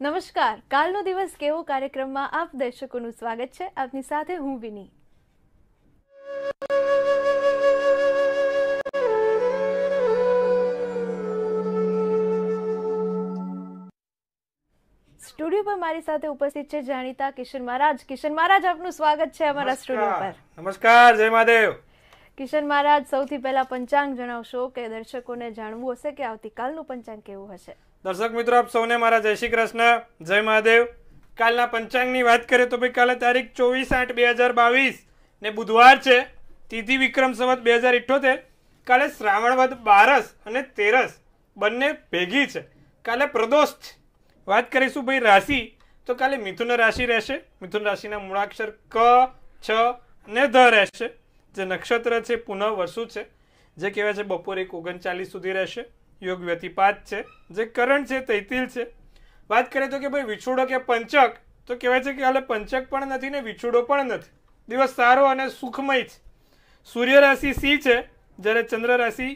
નમસ્કાર કાલનો દિવસ કેવો કાર્યક્રમમાં આપ દર્શકોનું સ્વાગત છે આપની સાથે હું વિની સ્ટુડિયો પર મારી સાથે ઉપસ્થિત છે જાણીતા કિશન મહારાજ કિશન મહારાજ આપનું સ્વાગત છે અમારા સ્ટુડિયો પર નમસ્કાર જય મહાદેવ કિશન મહારાજ સૌથી પહેલા પંચાંગ જણાવશો કે દર્શકોને જાણવું હશે કે આવતીકાલનું પંચાંગ કેવું હશે દર્શક મિત્રો આપ સૌને મારા જય શ્રી કૃષ્ણ જય મહાદેવ કાલના પંચાંગની વાત કરીએ તો ભાઈ કાલે તારીખ ચોવીસ આઠ બે હજાર બાવીસ ને બુધવાર છે તિથિ વિક્રમ સંવત બે હજાર ઇઠ્ઠોતેર કાલે શ્રાવણ વધ બારસ અને તેરસ બંને ભેગી છે કાલે પ્રદોષ છે વાત કરીશું ભાઈ રાશિ તો કાલે મિથુન રાશિ રહેશે મિથુન રાશિના મૂળાક્ષર ક છ ને ધ રહેશે જે નક્ષત્ર છે પુનઃ વર્ષુ છે જે કહેવાય છે બપોર એક ઓગણચાલીસ સુધી રહેશે યોગ વ્યતિપાત છે જે કરણ છે તૈતિલ છે વાત કરીએ તો કે ભાઈ વિછોડો કે પંચક તો કહેવાય છે કે હાલે પંચક પણ નથી ને વિછોડો પણ નથી દિવસ સારો અને સુખમય છે સૂર્ય રાશિ સિંહ છે જ્યારે ચંદ્ર રાશિ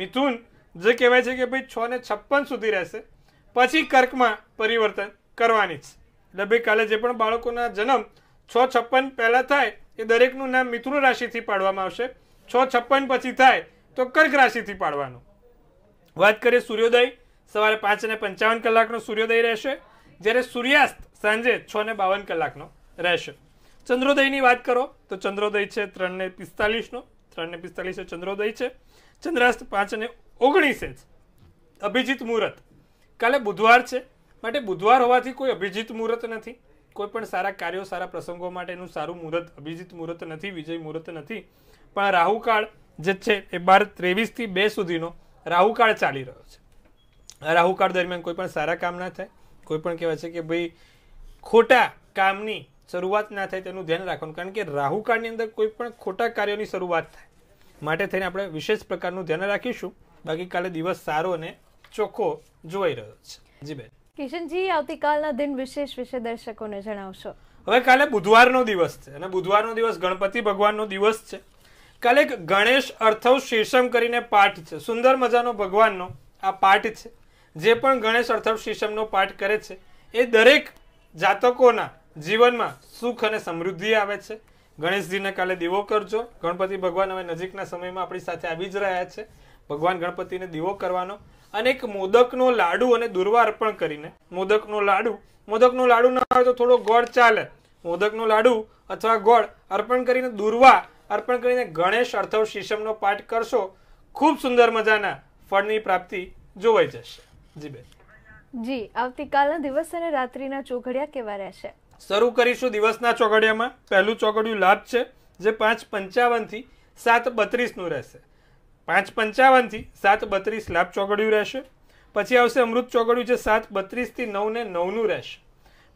મિથુન જે કહેવાય છે કે ભાઈ છ ને છપ્પન સુધી રહેશે પછી કર્કમાં પરિવર્તન કરવાની છે એટલે ભાઈ કાલે જે પણ બાળકોના જન્મ છ છપ્પન પહેલાં થાય એ દરેકનું નામ મિથુન રાશિથી પાડવામાં આવશે છ છપ્પન પછી થાય તો કર્ક રાશિથી પાડવાનું વાત કરીએ સૂર્યોદય સવારે પાંચ ને પંચાવન કલાકનો સૂર્યોદય રહેશે જ્યારે સૂર્યાસ્ત સાંજે છ ને બાવન કલાકનો રહેશે ચંદ્રોદયની વાત કરો તો ચંદ્રોદય છે ત્રણ ને પિસ્તાલીસનો ત્રણ ને પિસ્તાલીસે ચંદ્રોદય છે ચંદ્રાસ્ત પાંચ ને ઓગણીસે જ અભિજીત મુહૂર્ત કાલે બુધવાર છે માટે બુધવાર હોવાથી કોઈ અભિજીત મુહૂર્ત નથી કોઈ પણ સારા કાર્યો સારા પ્રસંગો માટેનું સારું મુહૂર્ત અભિજીત મુહૂર્ત નથી વિજય મુહૂર્ત નથી પણ રાહુકાળ જે છે એ બાર ત્રેવીસથી બે સુધીનો રાહુકાળ ચાલી રહ્યો છે રાહુકાળ દરમિયાન કોઈ પણ સારા કામ ના થાય કોઈ પણ કહેવાય છે કે ભાઈ ખોટા કામની શરૂઆત ના થાય તેનું ધ્યાન રાખવાનું કારણ કે રાહુકાળની અંદર કોઈ પણ ખોટા કાર્યોની શરૂઆત થાય માટે થઈને આપણે વિશેષ પ્રકારનું ધ્યાન રાખીશું બાકી કાલે દિવસ સારો અને ચોખ્ખો જોઈ રહ્યો છે જી બેન કિશનજી આવતીકાલના દિન વિશેષ વિશે દર્શકોને જણાવશો હવે કાલે બુધવારનો દિવસ છે અને બુધવારનો દિવસ ગણપતિ ભગવાનનો દિવસ છે કાલે એક ગણેશ અર્થવ શીર્ષમ કરીને પાઠ છે સુંદર મજાનો ભગવાનનો આ પાઠ છે જે પણ ગણેશ અર્થવ શીર્ષમનો પાઠ કરે છે એ દરેક જાતકોના જીવનમાં સુખ અને સમૃદ્ધિ આવે છે ગણેશજીને કાલે દીવો કરજો ગણપતિ ભગવાન હવે નજીકના સમયમાં આપણી સાથે આવી જ રહ્યા છે ભગવાન ગણપતિને દીવો કરવાનો અને એક મોદકનો લાડુ અને દુર્વા અર્પણ કરીને મોદકનો લાડુ મોદકનો લાડુ ના હોય તો થોડો ગોળ ચાલે મોદકનો લાડુ અથવા ગોળ અર્પણ કરીને દુર્વા અર્પણ કરીને ગણેશ અર્થવ શીશમનો પાઠ કરશો ખૂબ સુંદર મજાના ફળની પ્રાપ્તિ જોવાઈ જશે જી બેન જી આવતીકાલના દિવસ અને રાત્રિના ચોઘડિયા કેવા રહેશે શરૂ કરીશું દિવસના ચોઘડિયામાં પહેલું ચોઘડિયું લાભ છે જે પાંચ પંચાવનથી સાત બત્રીસનું રહેશે પાંચ પંચાવનથી સાત બત્રીસ લાભ ચોઘડિયું રહેશે પછી આવશે અમૃત ચોઘડિયું જે સાત બત્રીસથી નવને નવનું રહેશે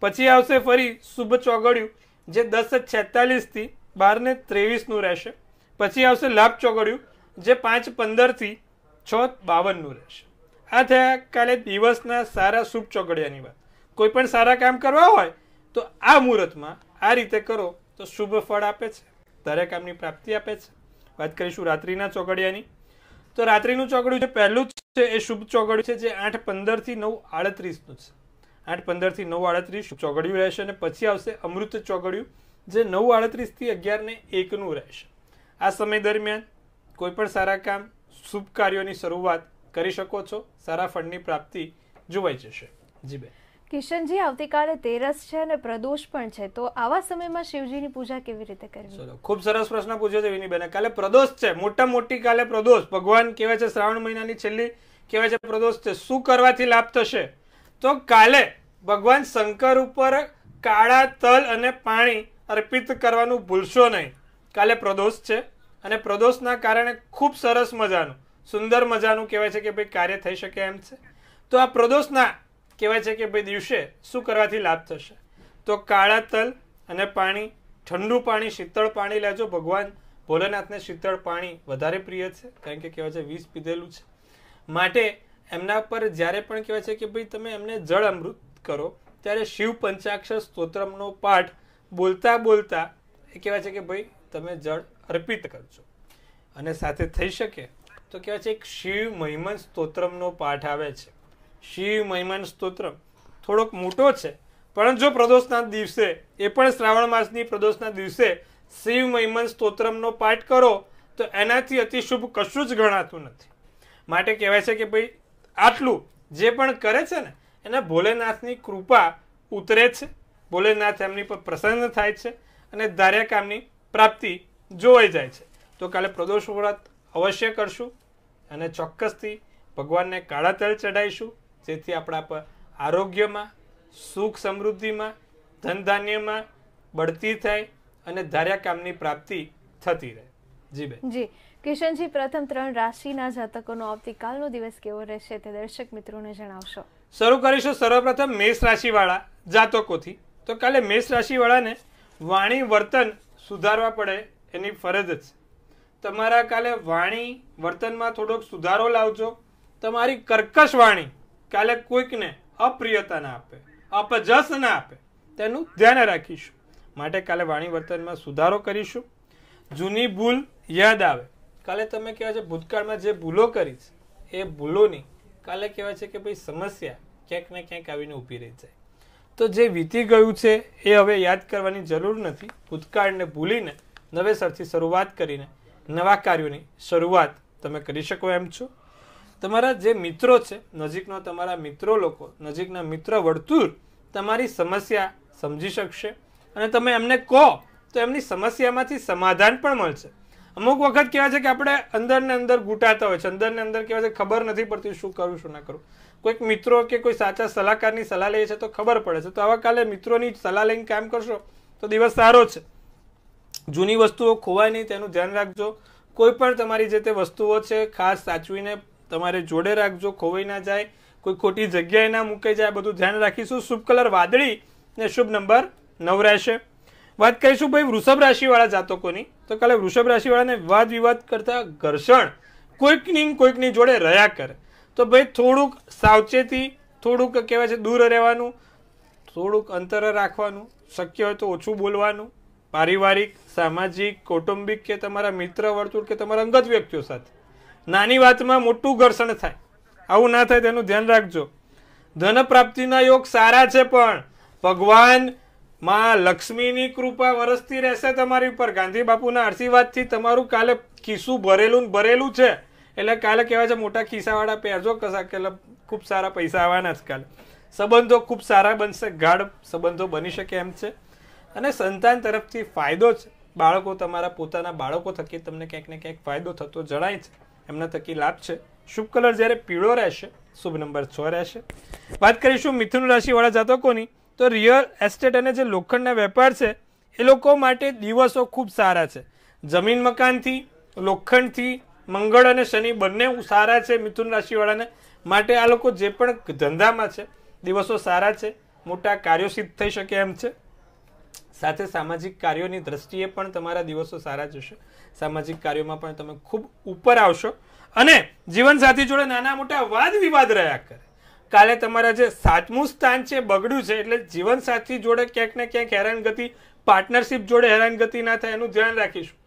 પછી આવશે ફરી શુભ ચોઘડિયું જે દસ છેતાલીસથી બાર ને ત્રેવીસનું રહેશે પછી આવશે લાભ ચોગડિયું જે પાંચ પંદરથી છ બાવનનું રહેશે આ થયા કાલે દિવસના સારા શુભ ચોગડિયાની વાત કોઈ પણ સારા કામ કરવા હોય તો આ મુહૂર્તમાં આ રીતે કરો તો શુભ ફળ આપે છે દરેક કામની પ્રાપ્તિ આપે છે વાત કરીશું રાત્રિના ચોગડિયાની તો રાત્રિનું ચોગડું જે પહેલું જ છે એ શુભ ચોગડ્યું છે જે આઠ પંદરથી નવ આડત્રીસનું છે આઠ પંદરથી નવ આડત્રીસ ચોગડ્યું રહેશે અને પછી આવશે અમૃત ચોગડ્યું જે નવ આડત્રીસથી અગિયારને એકનું રહેશે આ સમય દરમિયાન કોઈ પણ સારા કામ શુભ કાર્યોની શરૂઆત કરી શકો છો સારા ફળની પ્રાપ્તિ જોવાઈ જશે જી બેન કિશનજી આવતીકાલે તેરસ છે અને પ્રદોષ પણ છે તો આવા સમયમાં શિવજીની પૂજા કેવી રીતે કરવી ચલો ખૂબ સરસ પ્રશ્ન પૂછ્યો છે વિની બેને કાલે પ્રદોષ છે મોટા મોટી કાલે પ્રદોષ ભગવાન કહેવાય છે શ્રાવણ મહિનાની છેલ્લી કહેવાય છે પ્રદોષ છે શું કરવાથી લાભ થશે તો કાલે ભગવાન શંકર ઉપર કાળા તલ અને પાણી અર્પિત કરવાનું ભૂલશો નહીં કાલે પ્રદોષ છે અને પ્રદોષના કારણે ખૂબ સરસ મજાનું સુંદર મજાનું કહેવાય છે કે ભાઈ કાર્ય થઈ શકે એમ છે તો આ પ્રદોષના કહેવાય છે કે ભાઈ દિવસે શું કરવાથી લાભ થશે તો કાળા તલ અને પાણી ઠંડુ પાણી શીતળ પાણી લેજો ભગવાન ભોલેનાથને શીતળ પાણી વધારે પ્રિય છે કારણ કે કહેવાય છે વિષ પીધેલું છે માટે એમના પર જ્યારે પણ કહેવાય છે કે ભાઈ તમે એમને જળ અમૃત કરો ત્યારે શિવ પંચાક્ષર સ્તોત્રમનો પાઠ બોલતા બોલતા એ કહેવાય છે કે ભાઈ તમે જળ અર્પિત કરજો અને સાથે થઈ શકે તો કહેવાય છે એક શિવ મહિમન સ્તોત્રમનો પાઠ આવે છે શિવ મહિમન સ્તોત્રમ થોડોક મોટો છે પણ જો પ્રદોષના દિવસે એ પણ શ્રાવણ માસની પ્રદોષના દિવસે શિવ મહિમન સ્તોત્રમનો પાઠ કરો તો એનાથી અતિશુભ કશું જ ગણાતું નથી માટે કહેવાય છે કે ભાઈ આટલું જે પણ કરે છે ને એના ભોલેનાથની કૃપા ઉતરે છે ભોલેનાથ એમની પર પ્રસન્ન થાય છે અને ધાર્યા કામની પ્રાપ્તિ જોવાઈ જાય છે તો કાલે પ્રદોષ વ્રત અવશ્ય કરશું અને ચોક્કસથી ભગવાનને કાળા તલ ચઢાઈશું જેથી આપણા પર આરોગ્યમાં સુખ સમૃદ્ધિમાં ધન ધાન્યમાં બઢતી થાય અને ધાર્યા કામની પ્રાપ્તિ થતી રહે જી બેન જી કિશનજી પ્રથમ ત્રણ રાશિના જાતકોનો આવતીકાલનો દિવસ કેવો રહેશે તે દર્શક મિત્રોને જણાવશો શરૂ કરીશું સર્વપ્રથમ મેષ રાશિવાળા જાતકોથી તો કાલે મેષ રાશિવાળાને વાણી વર્તન સુધારવા પડે એની ફરજ જ તમારા કાલે વાણી વર્તનમાં થોડોક સુધારો લાવજો તમારી કર્કશ વાણી કાલે કોઈકને અપ્રિયતા ના આપે અપજસ ના આપે તેનું ધ્યાન રાખીશું માટે કાલે વાણી વર્તનમાં સુધારો કરીશું જૂની ભૂલ યાદ આવે કાલે તમે કહેવાય છે ભૂતકાળમાં જે ભૂલો કરી છે એ ભૂલોની કાલે કહેવાય છે કે ભાઈ સમસ્યા ક્યાંક ને ક્યાંક આવીને ઊભી રહી જાય તો જે વીતી ગયું છે એ હવે યાદ કરવાની જરૂર નથી ભૂતકાળને ભૂલીને નવેસરથી શરૂઆત કરીને નવા કાર્યોની શરૂઆત તમે કરી શકો એમ છો તમારા જે મિત્રો છે નજીકનો તમારા મિત્રો લોકો નજીકના મિત્ર વર્તુળ તમારી સમસ્યા સમજી શકશે અને તમે એમને કહો તો એમની સમસ્યામાંથી સમાધાન પણ મળશે અમુક વખત કહેવાય છે કે આપણે અંદરને અંદર ઘૂંટાતા હોય છે અંદરને અંદર કહેવાય છે ખબર નથી પડતી શું કરું શું ના કરું કોઈક મિત્રો કે કોઈ સાચા સલાહકારની સલાહ લે છે તો ખબર પડે છે તો આવા કાલે મિત્રોની સલાહ લઈને કામ કરશો તો દિવસ સારો છે જૂની વસ્તુઓ ખોવાય નહીં તેનું ધ્યાન રાખજો કોઈ પણ તમારી જે તે વસ્તુઓ છે ખાસ સાચવીને તમારે જોડે રાખજો ખોવાઈ ના જાય કોઈ ખોટી જગ્યાએ ના મૂકે જાય બધું ધ્યાન રાખીશું શુભ કલર વાદળી ને શુભ નંબર નવ રહેશે વાત કરીશું ભાઈ વૃષભ રાશિવાળા જાતકોની તો કાલે વૃષભ રાશિવાળાને વાદ વિવાદ કરતા ઘર્ષણ કોઈકની કોઈકની જોડે રહ્યા કરે તો ભાઈ થોડુંક સાવચેતી થોડુંક કહેવાય છે દૂર રહેવાનું થોડુંક અંતર રાખવાનું શક્ય હોય તો ઓછું બોલવાનું પારિવારિક સામાજિક કૌટુંબિક કે તમારા મિત્ર વર્તુળ કે તમારા અંગત વ્યક્તિઓ સાથે નાની વાતમાં મોટું ઘર્ષણ થાય આવું ના થાય તેનું ધ્યાન રાખજો ધન પ્રાપ્તિના યોગ સારા છે પણ ભગવાન માં લક્ષ્મીની કૃપા વરસતી રહેશે તમારી ઉપર ગાંધી બાપુના આશીર્વાદથી તમારું કાલે ખિસ્સું ભરેલું ભરેલું છે એટલે કાલે કહેવાય છે મોટા ખિસ્સાવાળા પહેરજો કશાક એટલે ખૂબ સારા પૈસા આવવાના જ કાલે સંબંધો ખૂબ સારા બનશે ગાઢ સંબંધો બની શકે એમ છે અને સંતાન તરફથી ફાયદો છે બાળકો તમારા પોતાના બાળકો થકી તમને ક્યાંક ને ક્યાંક ફાયદો થતો જણાય છે એમના થકી લાભ છે શુભ કલર જ્યારે પીળો રહેશે શુભ નંબર છ રહેશે વાત કરીશું મિથુન રાશિવાળા જાતકોની તો રિયલ એસ્ટેટ અને જે લોખંડના વેપાર છે એ લોકો માટે દિવસો ખૂબ સારા છે જમીન મકાનથી લોખંડથી મંગળ અને શનિ બંને સારા છે મિથુન રાશિવાળાને માટે આ લોકો જે પણ ધંધામાં છે દિવસો સારા છે મોટા કાર્યો સિદ્ધ થઈ શકે એમ છે સાથે સામાજિક કાર્યોની દ્રષ્ટિએ પણ તમારા દિવસો સારા જશે સામાજિક કાર્યોમાં પણ તમે ખૂબ ઉપર આવશો અને જીવનસાથી જોડે નાના મોટા વાદ વિવાદ રહ્યા કરે કાલે તમારા જે સાતમું સ્થાન છે બગડ્યું છે એટલે જીવનસાથી જોડે ક્યાંક ને ક્યાંક હેરાનગતિ પાર્ટનરશિપ જોડે હેરાનગતિ ના થાય એનું ધ્યાન રાખીશું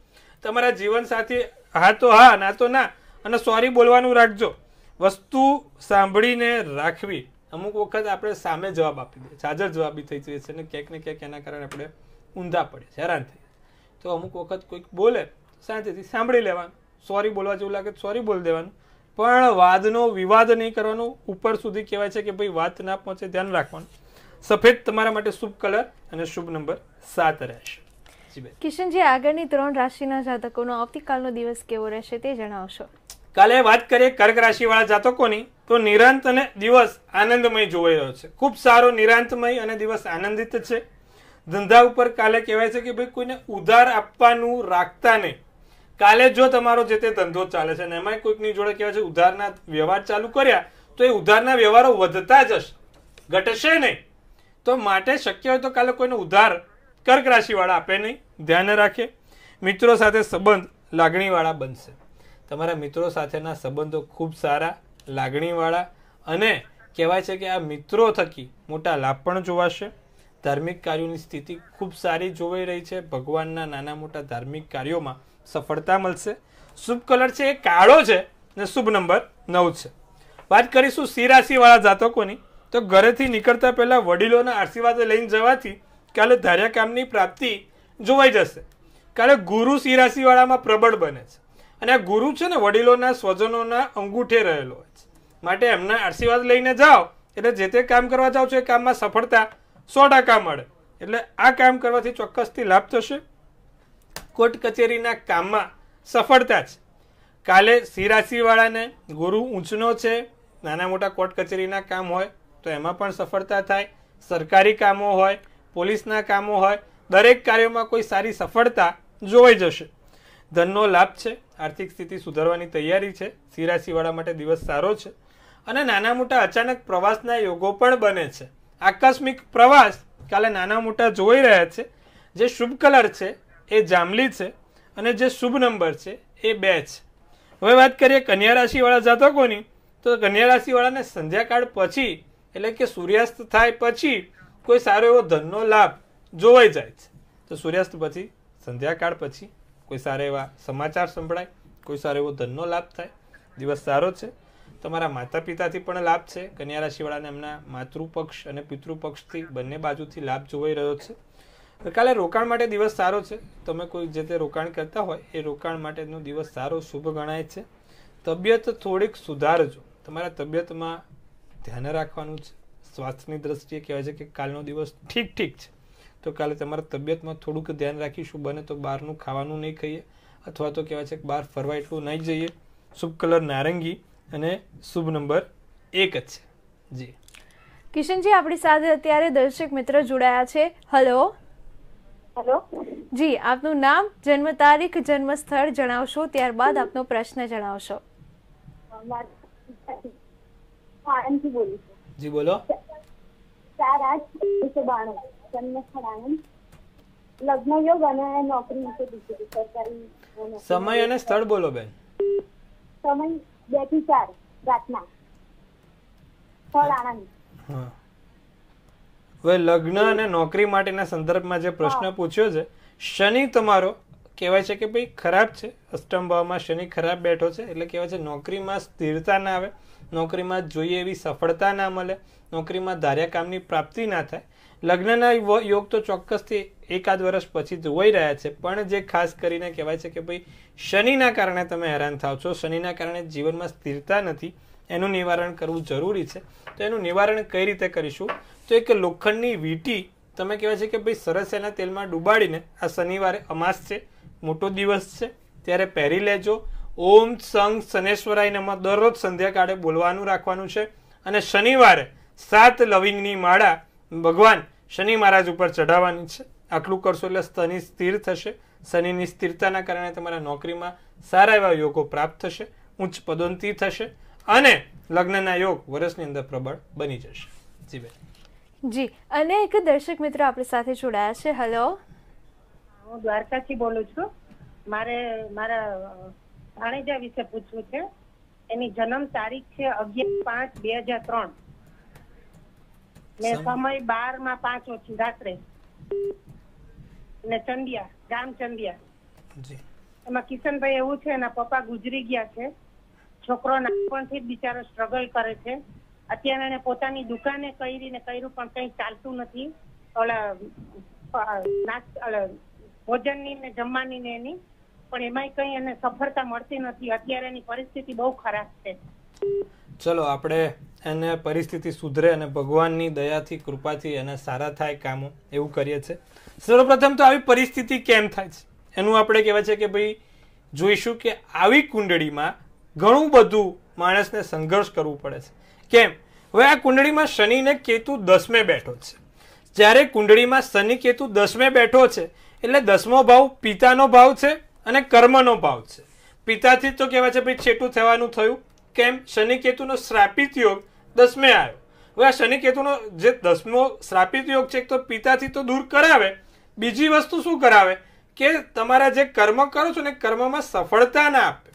તમારા જીવનસાથી હા તો હા ના તો ના અને સોરી બોલવાનું રાખજો વસ્તુ સાંભળીને રાખવી અમુક વખત આપણે સામે જવાબ આપી દઈએ સાજર જવાબી થઈ જઈએ છે અને ક્યાંક ને ક્યાંક એના કારણે આપણે ઊંધા પડે છે હેરાન થઈ તો અમુક વખત કોઈક બોલે શાંતિથી સાંભળી લેવાનું સોરી બોલવા જેવું લાગે સોરી બોલી દેવાનું પણ વાદનો વિવાદ નહીં કરવાનો ઉપર સુધી કહેવાય છે કે ભાઈ વાત ના પહોંચે ધ્યાન રાખવાનું સફેદ તમારા માટે શુભ કલર અને શુભ નંબર સાત રહેશે કિશનજી આગળની ત્રણ રાશિના જાતકોનો આવતીકાલનો દિવસ કેવો રહેશે તે જણાવશો કાલે વાત કરીએ કર્ક રાશિવાળા જાતકોની તો નિરાંત અને દિવસ આનંદમય જોઈ રહ્યો છે ખૂબ સારો નિરાંતમય અને દિવસ આનંદિત છે ધંધા ઉપર કાલે કહેવાય છે કે ભાઈ કોઈને ઉધાર આપવાનું રાખતા નહીં કાલે જો તમારો જે તે ધંધો ચાલે છે અને એમાં કોઈકની જોડે કહેવાય છે ઉધારના વ્યવહાર ચાલુ કર્યા તો એ ઉધારના વ્યવહારો વધતા જ હશે ઘટશે નહીં તો માટે શક્ય હોય તો કાલે કોઈને ઉધાર કર્ક રાશિવાળા આપે નહીં ધ્યાન રાખે મિત્રો સાથે સંબંધ લાગણીવાળા બનશે તમારા મિત્રો સાથેના સંબંધો ખૂબ સારા લાગણીવાળા અને કહેવાય છે કે આ મિત્રો થકી મોટા લાભ પણ જોવાશે ધાર્મિક કાર્યોની સ્થિતિ ખૂબ સારી જોવાઈ રહી છે ભગવાનના નાના મોટા ધાર્મિક કાર્યોમાં સફળતા મળશે શુભ કલર છે એ કાળો છે ને શુભ નંબર નવ છે વાત કરીશું સી રાશિવાળા જાતકોની તો ઘરેથી નીકળતા પહેલાં વડીલોના આશીર્વાદ લઈને જવાથી કાલે ધાર્યા કામની પ્રાપ્તિ જોવાઈ જશે કાલે ગુરુ સિરાશીવાળામાં પ્રબળ બને છે અને આ ગુરુ છે ને વડીલોના સ્વજનોના અંગૂઠે રહેલો હોય છે માટે એમના આશીર્વાદ લઈને જાઓ એટલે જે તે કામ કરવા જાઓ છો એ કામમાં સફળતા સો ટકા મળે એટલે આ કામ કરવાથી ચોક્કસથી લાભ થશે કોર્ટ કચેરીના કામમાં સફળતા છે કાલે સિરાશીવાળાને ગુરુ ઊંચનો છે નાના મોટા કોર્ટ કચેરીના કામ હોય તો એમાં પણ સફળતા થાય સરકારી કામો હોય પોલીસના કામો હોય દરેક કાર્યોમાં કોઈ સારી સફળતા જોવાઈ જશે ધનનો લાભ છે આર્થિક સ્થિતિ સુધારવાની તૈયારી છે સિરાસીવાળા માટે દિવસ સારો છે અને નાના મોટા અચાનક પ્રવાસના યોગો પણ બને છે આકસ્મિક પ્રવાસ કાલે નાના મોટા જોઈ રહ્યા છે જે શુભ કલર છે એ જાંબલી છે અને જે શુભ નંબર છે એ બે છે હવે વાત કરીએ કન્યા રાશિવાળા જાતકોની તો કન્યા રાશિવાળાને સંધ્યાકાળ પછી એટલે કે સૂર્યાસ્ત થાય પછી કોઈ સારો એવો ધનનો લાભ જોવાઈ જાય છે તો સૂર્યાસ્ત પછી સંધ્યાકાળ પછી કોઈ સારા એવા સમાચાર સંભળાય કોઈ સારો એવો ધનનો લાભ થાય દિવસ સારો છે તમારા માતા પિતાથી પણ લાભ છે કન્યા રાશિવાળાને એમના માતૃપક્ષ અને પિતૃપક્ષથી બંને બાજુથી લાભ જોવાઈ રહ્યો છે કાલે રોકાણ માટે દિવસ સારો છે તમે કોઈ જે તે રોકાણ કરતા હોય એ રોકાણ માટેનો દિવસ સારો શુભ ગણાય છે તબિયત થોડીક સુધારજો તમારા તબિયતમાં ધ્યાન રાખવાનું છે સ્વાસ્થ્યની દ્રષ્ટિએ કહેવાય છે કે કાલનો દિવસ ઠીક ઠીક છે તો કાલે તમારા તબિયતમાં થોડુંક ધ્યાન રાખીશું બને તો બહારનું ખાવાનું નહીં ખાઈએ અથવા તો કહેવાય છે કે બહાર ફરવા એટલું નહીં જઈએ શુભ કલર નારંગી અને શુભ નંબર એક જ છે જી કિશનજી આપણી સાથે અત્યારે દર્શક મિત્ર જોડાયા છે હલો હેલો જી આપનું નામ જન્મ તારીખ જન્મ સ્થળ જણાવશો ત્યારબાદ આપનો પ્રશ્ન જણાવશો આણંદથી બોલું છું જી બોલો લગ્ન અને નોકરી સમય અને સ્થળ બોલો બેન સમય બે થી ચાર રાતના સ્થળ આણંદ હવે લગ્ન અને નોકરી માટેના સંદર્ભમાં જે પ્રશ્ન પૂછ્યો છે શનિ તમારો કહેવાય છે કે ભાઈ ખરાબ છે અષ્ટમ ભાવમાં શનિ ખરાબ બેઠો છે એટલે કહેવાય છે નોકરીમાં સ્થિરતા ના આવે નોકરીમાં જોઈએ એવી સફળતા ના મળે નોકરીમાં ધાર્યા કામની પ્રાપ્તિ ના થાય લગ્નના યોગ તો ચોક્કસથી એકાદ વર્ષ પછી જોવાઈ રહ્યા છે પણ જે ખાસ કરીને કહેવાય છે કે ભાઈ શનિના કારણે તમે હેરાન થાવ છો શનિના કારણે જીવનમાં સ્થિરતા નથી એનું નિવારણ કરવું જરૂરી છે તો એનું નિવારણ કઈ રીતે કરીશું તો એક લોખંડની વીંટી તમે કહેવાય છે કે ભાઈ સરસ એના તેલમાં ડૂબાડીને આ શનિવારે અમાસ છે મોટો દિવસ છે ત્યારે પહેરી લેજો ઓમ સંગ શનેશ્વરાય નમઃ દરરોજ સંધ્યાકાળે બોલવાનું રાખવાનું છે અને શનિવારે સાત લવિંગની માળા ભગવાન શનિ મહારાજ ઉપર ચઢાવવાની છે આટલું કરશો એટલે શનિ સ્થિર થશે શનિની સ્થિરતાના કારણે તમારા નોકરીમાં સારા એવા યોગો પ્રાપ્ત થશે ઉચ્ચ પદોન્નતિ થશે અને લગ્નના યોગ વર્ષની અંદર પ્રબળ બની જશે જી બેન જી અને એક દર્શક મિત્ર આપણી સાથે જોડાયા છે હેલો હું દ્વારકાથી બોલું છું મારે મારા ભાણેજા વિશે પૂછવું છે એની જન્મ તારીખ છે અગિયાર પાંચ બે હજાર ત્રણ ને સમય બાર માં પાંચ ઓછી રાત્રે ને ચંડિયા ગામ ચંડિયા એમાં કિશનભાઈ એવું છે એના પપ્પા ગુજરી ગયા છે છોકરો નાનપણથી જ બિચારો સ્ટ્રગલ કરે છે અત્યારે એને પોતાની દુકાને કરી ને કર્યું પણ કઈ ચાલતું નથી ઓલા ભોજનની ને જમવાની ને એની પણ એમાંય કંઈ એને સફળતા મળતી નથી અત્યારેની પરિસ્થિતિ બહુ ખરાબ છે ચલો આપણે એને પરિસ્થિતિ સુધરે અને ભગવાનની દયાથી કૃપાથી એને સારા થાય કામો એવું કરીએ છીએ સર્વપ્રથમ તો આવી પરિસ્થિતિ કેમ થાય છે એનું આપણે કહેવાય છે કે ભાઈ જોઈશું કે આવી કુંડળીમાં ઘણું બધું માણસને સંઘર્ષ કરવું પડે છે કેમ હવે આ કુંડળીમાં શનિને કેતુ દસમે બેઠો છે જ્યારે કુંડળીમાં શનિ કેતુ દસમે બેઠો છે એટલે દસમો ભાવ પિતાનો ભાવ છે અને કર્મનો ભાવ છે પિતાથી તો કહેવાય છે ભાઈ છેટું થવાનું થયું કેમ શનિ કેતુનો શ્રાપિત યોગ દસમે આવ્યો હવે આ શનિ કેતુનો જે દસમો શ્રાપિત યોગ છે તો પિતાથી તો દૂર કરાવે બીજી વસ્તુ શું કરાવે કે તમારા જે કર્મ કરો છો ને કર્મમાં સફળતા ના આપે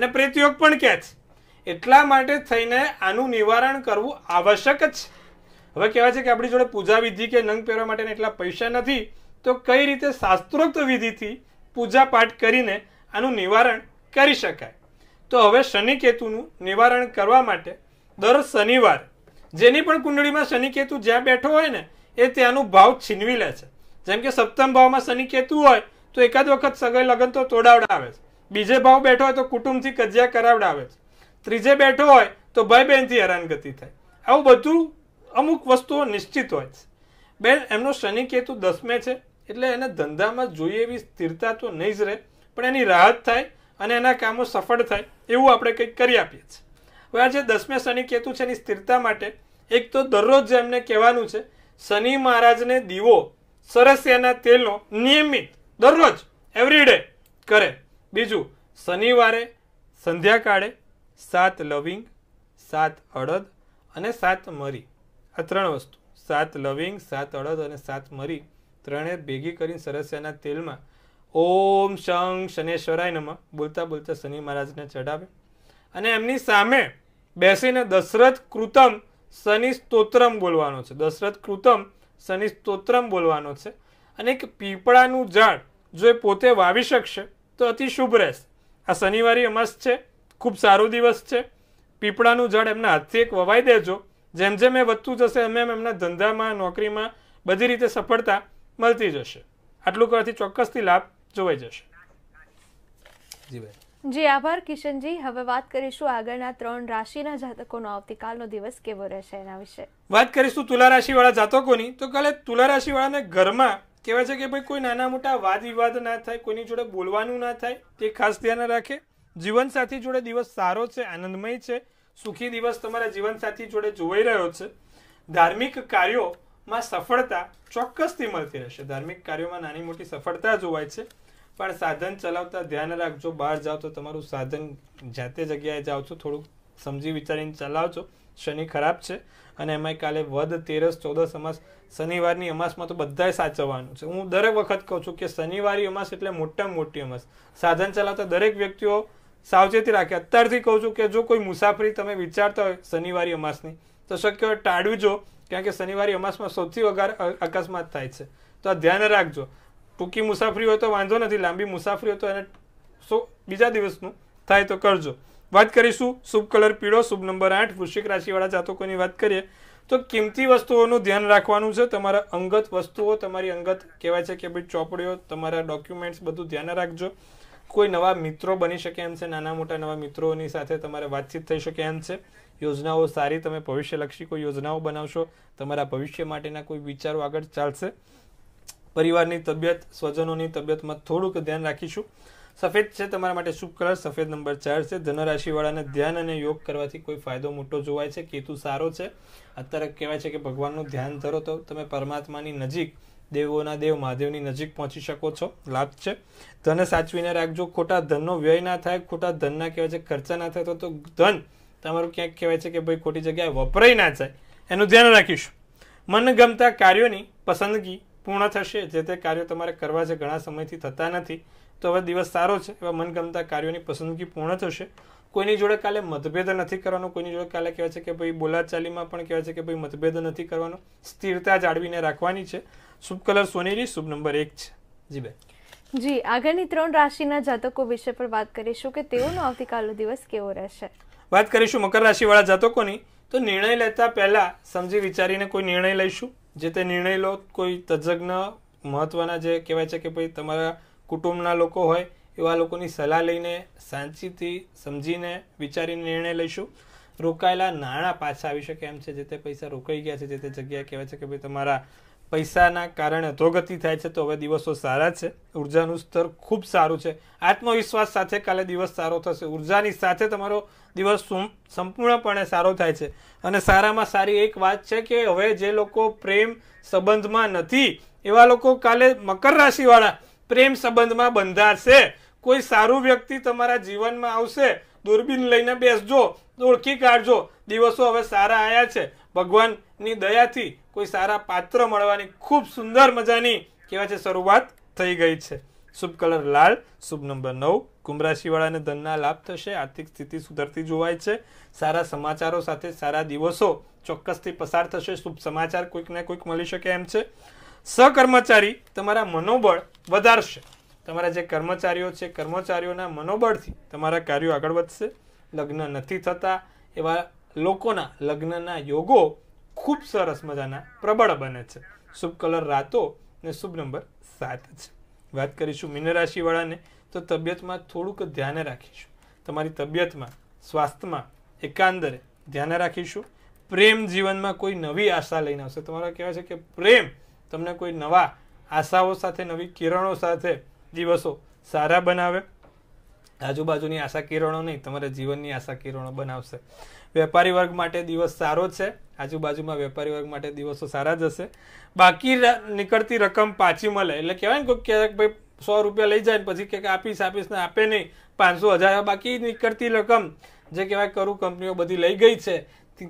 એને પ્રેતયોગ પણ કહે છે એટલા માટે થઈને આનું નિવારણ કરવું આવશ્યક જ છે હવે કહેવાય છે કે આપણી જોડે પૂજા વિધિ કે નંગ પહેરવા માટેના એટલા પૈસા નથી તો કઈ રીતે શાસ્ત્રોક્ત વિધિથી પૂજા પાઠ કરીને આનું નિવારણ કરી શકાય તો હવે શનિ કેતુનું નિવારણ કરવા માટે દર શનિવાર જેની પણ કુંડળીમાં શનિ કેતુ જ્યાં બેઠો હોય ને એ ત્યાંનું ભાવ છીનવી લે છે જેમ કે સપ્તમ ભાવમાં શનિ કેતુ હોય તો એકાદ વખત સગાઈ લગ્ન તો તોડાવડાવે છે બીજે ભાવ બેઠો હોય તો કુટુંબથી કજિયા કરાવડાવે છે ત્રીજે બેઠો હોય તો ભાઈ બહેનથી હેરાનગતિ થાય આવું બધું અમુક વસ્તુઓ નિશ્ચિત હોય છે બેન એમનો શનિ કેતુ દસમે છે એટલે એના ધંધામાં જોઈએ એવી સ્થિરતા તો નહીં જ રહે પણ એની રાહત થાય અને એના કામો સફળ થાય એવું આપણે કંઈક કરી આપીએ છીએ હવે આ જે દસમે શનિ કેતુ છે એની સ્થિરતા માટે એક તો દરરોજ એમને કહેવાનું છે શનિ મહારાજને દીવો સરસ્યાના તેલનો નિયમિત દરરોજ એવરીડે કરે બીજું શનિવારે સંધ્યાકાળે સાત લવિંગ સાત અડદ અને સાત મરી આ ત્રણ વસ્તુ સાત લવિંગ સાત અડદ અને સાત મરી ત્રણે ભેગી કરીને સરસ્યાના તેલમાં ઓમ શંખ શનેશ્વરાય નમઃ બોલતા બોલતા શનિ મહારાજને ચઢાવે અને એમની સામે બેસીને દશરથ કૃતમ શનિ સ્તોત્રમ બોલવાનો છે દશરથ કૃતમ શનિ સ્તોત્રમ બોલવાનો છે અને એક પીપળાનું ઝાડ જો એ પોતે વાવી શકશે તો અતિ શુભ રહેશે આ શનિવારી અમાસ છે ખૂબ સારો દિવસ છે પીપળાનું ઝાડ એમના હાથથી એક વવાઈ દેજો જેમ જેમ એ વધતું જશે એમ એમ એમના ધંધામાં નોકરીમાં બધી રીતે સફળતા મળતી જશે આટલું કરવાથી ચોક્કસથી લાભ જોવાઈ જશે જી આભાર કિશનજી હવે વાત કરીશું આગળના ત્રણ રાશિના જાતકોનો આવતીકાલનો દિવસ કેવો રહેશે એના વિશે વાત કરીશું તુલા રાશિવાળા જાતકોની તો કાલે તુલા રાશિવાળાને ઘરમાં કહેવાય છે કે ભાઈ કોઈ નાના મોટા વાદ વિવાદ ના થાય કોઈની જોડે બોલવાનું ના થાય તે ખાસ ધ્યાન રાખે જીવનસાથી જોડે દિવસ સારો છે આનંદમય છે સુખી દિવસ તમારા જીવનસાથી જોડે જોવાઈ રહ્યો છે ધાર્મિક કાર્યો માં સફળતા ચોક્કસથી મળતી રહેશે ધાર્મિક કાર્યોમાં નાની મોટી સફળતા જોવાય છે પણ સાધન ચલાવતા ધ્યાન રાખજો બહાર જાઓ તો તમારું સાધન જાતે જગ્યાએ જાઓ છો થોડુંક સમજી વિચારીને ચલાવજો શનિ ખરાબ છે અને એમાંય કાલે વધ તેરસ ચૌદસ અમાસ શનિવારની અમાસમાં તો બધાએ સાચવવાનું છે હું દરેક વખત કહું છું કે શનિવારી અમાસ એટલે મોટામાં મોટી અમાસ સાધન ચલાવતા દરેક વ્યક્તિઓ સાવચેતી રાખે અત્યારથી કહું છું કે જો કોઈ મુસાફરી તમે વિચારતા હોય શનિવારી અમાસની તો શક્ય ટાળવી જો કારણ કે શનિવારે અમાસમાં સૌથી વગાર અકસ્માત થાય છે તો આ ધ્યાન રાખજો ટૂંકી મુસાફરી હોય તો વાંધો નથી લાંબી મુસાફરી હોય તો એને સો બીજા દિવસનું થાય તો કરજો વાત કરીશું શુભ કલર પીળો શુભ નંબર આઠ વૃશ્ચિક રાશિવાળા જાતકોની વાત કરીએ તો કિંમતી વસ્તુઓનું ધ્યાન રાખવાનું છે તમારા અંગત વસ્તુઓ તમારી અંગત કહેવાય છે કે ભાઈ ચોપડીઓ તમારા ડોક્યુમેન્ટ્સ બધું ધ્યાન રાખજો કોઈ નવા મિત્રો બની શકે એમ છે નાના મોટા નવા મિત્રોની સાથે તમારે વાતચીત થઈ શકે એમ છે યોજનાઓ સારી તમે ભવિષ્યલક્ષી કોઈ યોજનાઓ બનાવશો તમારા ભવિષ્ય માટેના કોઈ વિચારો આગળ ચાલશે પરિવારની તબિયત સ્વજનોની તબિયતમાં થોડુંક ધ્યાન રાખીશું સફેદ છે તમારા માટે શુભ કલર સફેદ નંબર ચાર છે ધનરાશિવાળાને ધ્યાન અને યોગ કરવાથી કોઈ ફાયદો મોટો જોવાય છે કેતુ સારો છે અત્યારે કહેવાય છે કે ભગવાનનું ધ્યાન ધરો તો તમે પરમાત્માની નજીક દેવોના દેવ મહાદેવની નજીક પહોંચી શકો છો લાભ છે ધન સાચવીને રાખજો ખોટા ધનનો વ્યય ના થાય ખોટા ધનના કહેવાય છે ખર્ચા ના થાય તો ધન તમારું ક્યાંક કહેવાય છે કે ભાઈ ખોટી જગ્યાએ વપરાય ના જાય એનું ધ્યાન રાખીશું મનગમતા કાર્યોની પસંદગી પૂર્ણ થશે જે તે કાર્યો તમારે કરવા છે ઘણા સમયથી થતા નથી તો હવે દિવસ સારો છે એવા મનગમતા કાર્યોની પસંદગી પૂર્ણ થશે કોઈની જોડે કાલે મતભેદ નથી કરવાનો કોઈની જોડે કાલે કહેવાય છે કે ભાઈ બોલાચાલીમાં પણ કહેવાય છે કે ભાઈ મતભેદ નથી કરવાનો સ્થિરતા જાળવીને રાખવાની છે શુભ કલર સોનેરી શુભ નંબર એક છે જી બેન જી આગળની ત્રણ રાશિના જાતકો વિશે પર વાત કરીશું કે તેઓનો આવતીકાલનો દિવસ કેવો રહેશે વાત કરીશું મકર રાશિવાળા જાતકોની તો નિર્ણય લેતા પહેલાં સમજી વિચારીને કોઈ નિર્ણય લઈશું જે તે નિર્ણય લો કોઈ તજજ્ઞ મહત્ત્વના જે કહેવાય છે કે ભાઈ તમારા કુટુંબના લોકો હોય એવા લોકોની સલાહ લઈને સાંચીથી સમજીને વિચારીને નિર્ણય લઈશું રોકાયેલા નાણાં પાછા આવી શકે એમ છે જે તે પૈસા રોકાઈ ગયા છે જે તે જગ્યાએ કહેવાય છે કે ભાઈ તમારા પૈસાના કારણે અધોગતિ થાય છે તો હવે દિવસો સારા છે ઉર્જાનું સ્તર ખૂબ સારું છે આત્મવિશ્વાસ સાથે કાલે દિવસ સારો થશે ઉર્જાની સાથે તમારો દિવસ સંપૂર્ણપણે સારો થાય છે અને સારામાં સારી એક વાત છે કે હવે જે લોકો પ્રેમ સંબંધમાં નથી એવા લોકો કાલે મકર રાશિવાળા પ્રેમ સંબંધમાં બંધાશે કોઈ સારું વ્યક્તિ તમારા જીવનમાં આવશે દૂરબીન લઈને બેસજો ઓળખી કાઢજો દિવસો હવે સારા આવ્યા છે ભગવાનની દયાથી કોઈ સારા પાત્ર મળવાની ખૂબ સુંદર મજાની કહેવાય છે શરૂઆત થઈ ગઈ છે શુભ કલર લાલ શુભ નંબર નવ કુંભ રાશિવાળાને ધનના લાભ થશે આર્થિક સ્થિતિ સુધરતી જોવાય છે સારા સમાચારો સાથે સારા દિવસો ચોક્કસથી પસાર થશે શુભ સમાચાર કોઈકને કોઈક મળી શકે એમ છે સહકર્મચારી તમારા મનોબળ વધારશે તમારા જે કર્મચારીઓ છે કર્મચારીઓના મનોબળથી તમારા કાર્યો આગળ વધશે લગ્ન નથી થતા એવા લોકોના લગ્નના યોગો ખૂબ સરસ મજાના પ્રબળ બને છે શુભ કલર રાતો ને શુભ નંબર સાત છે વાત કરીશું મીન રાશિવાળાને તો તબિયતમાં થોડુંક ધ્યાન રાખીશું તમારી તબિયતમાં સ્વાસ્થ્યમાં એકાંદરે ધ્યાન રાખીશું પ્રેમ જીવનમાં કોઈ નવી આશા લઈને આવશે તમારા કહેવાય છે કે પ્રેમ તમને કોઈ નવા આશાઓ સાથે નવી કિરણો સાથે દિવસો સારા બનાવે આજુબાજુની આશા કિરણો નહીં તમારા જીવનની આશા કિરણો બનાવશે વેપારી વર્ગ માટે દિવસ સારો છે આજુબાજુમાં વેપારી વર્ગ માટે દિવસો સારા જ હશે બાકી નીકળતી રકમ પાછી મળે એટલે કહેવાય ને ક્યારેક ભાઈ સો રૂપિયા લઈ જાય ને પછી ક્યાંક આપીશ આપીશ ને આપે નહીં પાંચસો હજાર બાકી નીકળતી રકમ જે કહેવાય કરું કંપનીઓ બધી લઈ ગઈ છે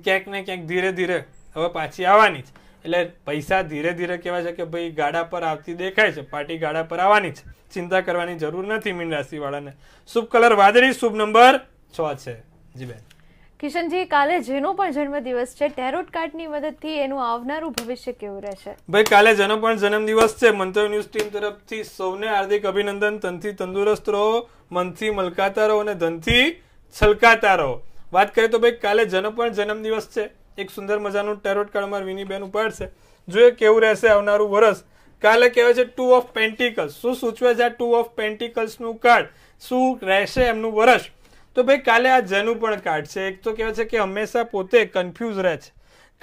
ક્યાંક ને ક્યાંક ધીરે ધીરે હવે પાછી આવવાની જ એટલે પૈસા ધીરે ધીરે કહેવાય છે કે ભાઈ ગાડા પર આવતી દેખાય છે પાર્ટી ગાડા પર આવવાની જ ચિંતા કરવાની જરૂર નથી મીન રાશિવાળાને શુભ કલર વાદળી શુભ નંબર છ છે જી બેન કિશનજી કાલે જેનો પણ જન્મદિવસ છે ટેરોટ કાર્ડની મદદથી એનું આવનારું ભવિષ્ય કેવું રહેશે ભાઈ કાલે જેનો પણ જન્મદિવસ છે મંતવ્ય ન્યૂઝ ટીમ તરફથી સૌને હાર્દિક અભિનંદન તનથી તંદુરસ્ત રહો મનથી મલકાતા રહો અને ધનથી છલકાતા રહો વાત કરીએ તો ભાઈ કાલે જેનો પણ જન્મદિવસ છે એક સુંદર મજાનું ટેરોટ કાર્ડ અમારી વિનીબેન ઉપાડશે જોઈએ કેવું રહેશે આવનારું વરસ કાલે કહેવાય છે ટુ ઓફ પેન્ટિકલ્સ શું સૂચવે છે આ ટુ ઓફ પેન્ટિકલ્સનું કાર્ડ શું રહેશે એમનું વરસ તો ભાઈ કાલે આ જેનું પણ કાર્ડ છે એક તો કહેવાય છે કે હંમેશા પોતે કન્ફ્યુઝ રહે છે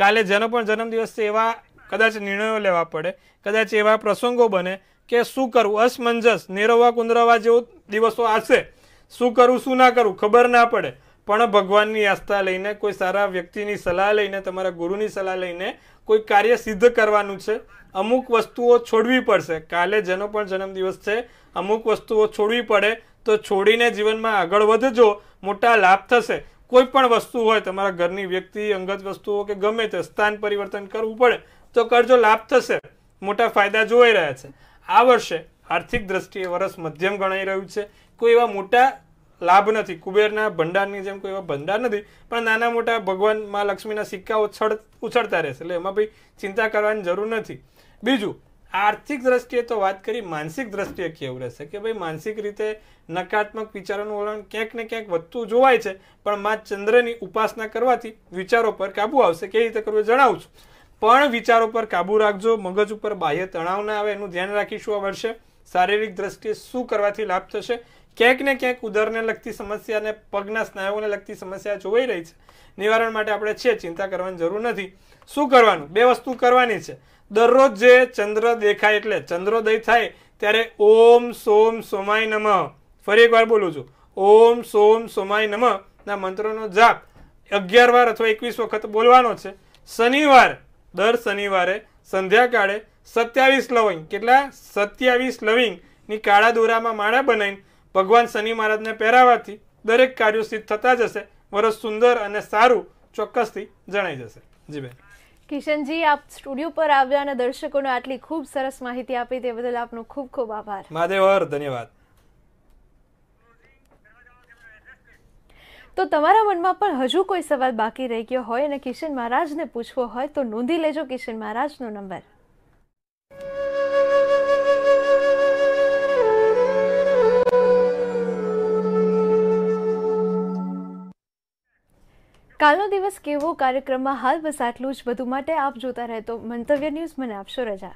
કાલે જેનો પણ જન્મદિવસ છે એવા કદાચ નિર્ણયો લેવા પડે કદાચ એવા પ્રસંગો બને કે શું કરવું અસમંજસ નેરવા કુંદરવા જેવો દિવસો આવશે શું કરવું શું ના કરવું ખબર ના પડે પણ ભગવાનની આસ્થા લઈને કોઈ સારા વ્યક્તિની સલાહ લઈને તમારા ગુરુની સલાહ લઈને કોઈ કાર્ય સિદ્ધ કરવાનું છે અમુક વસ્તુઓ છોડવી પડશે કાલે જેનો પણ જન્મદિવસ છે અમુક વસ્તુઓ છોડવી પડે તો છોડીને જીવનમાં આગળ વધજો મોટા લાભ થશે કોઈ પણ વસ્તુ હોય તમારા ઘરની વ્યક્તિ અંગત વસ્તુઓ કે ગમે તે સ્થાન પરિવર્તન કરવું પડે તો કરજો લાભ થશે મોટા ફાયદા જોઈ રહ્યા છે આ વર્ષે આર્થિક દ્રષ્ટિએ વર્ષ મધ્યમ ગણાઈ રહ્યું છે કોઈ એવા મોટા લાભ નથી કુબેરના ભંડારની જેમ કોઈ એવા ભંડાર નથી પણ નાના મોટા ભગવાન માં લક્ષ્મીના સિક્કા ઉછળ ઉછળતા રહેશે એટલે એમાં ભાઈ ચિંતા કરવાની જરૂર નથી બીજું આર્થિક દ્રષ્ટિએ તો વાત કરી માનસિક દ્રષ્ટિએ કેવું રહેશે કે ભાઈ માનસિક રીતે નકારાત્મક વિચારોનું વલણ ક્યાંક ને ક્યાંક વધતું જોવાય છે પણ માં ચંદ્રની ઉપાસના કરવાથી વિચારો પર કાબુ આવશે કેવી રીતે કરવું જણાવું છું પણ વિચારો પર કાબુ રાખજો મગજ ઉપર બાહ્ય તણાવ ના આવે એનું ધ્યાન રાખીશું આ વર્ષે શારીરિક દ્રષ્ટિએ શું કરવાથી લાભ થશે ક્યાંક ને ક્યાંક ઉદરને લગતી સમસ્યા અને પગના સ્નાયુઓને લગતી સમસ્યા જોવાઈ રહી છે નિવારણ માટે આપણે છે ચિંતા કરવાની જરૂર નથી શું કરવાનું બે વસ્તુ કરવાની છે દરરોજ જે ચંદ્ર દેખાય એટલે ચંદ્રોદય થાય ત્યારે ઓમ સોમ સોમાય નમ ફરી એકવાર બોલું છું ઓમ સોમ સોમાય નમ ના મંત્રનો જાપ અગિયાર વાર અથવા એકવીસ વખત બોલવાનો છે શનિવાર દર શનિવારે સંધ્યાકાળે સત્યાવીસ લવિંગ કેટલા સત્યાવીસ લવિંગની કાળા દોરામાં માળા બનાવીને ભગવાન શનિ મહારાજને પહેરાવાથી દરેક કાર્યો સિદ્ધ થતા જશે વરસ સુંદર અને સારું ચોક્કસથી જણાઈ જશે જી બેન કિશનજી આપ સ્ટુડિયો પર આવ્યા અને દર્શકોને આટલી ખૂબ સરસ માહિતી આપી તે બદલ આપનો ખૂબ ખૂબ આભાર મહાદેવર ધન્યવાદ તો તમારા મનમાં પણ હજુ કોઈ સવાલ બાકી રહી ગયો હોય અને કિશન મહારાજને પૂછવો હોય તો નોંધી લેજો કિશન મહારાજનો નંબર કાલનો દિવસ કેવો કાર્યક્રમમાં હાલ બસ આટલું જ વધુ માટે આપ જોતા રહેતો મંતવ્ય ન્યૂઝ મને આપશો રજા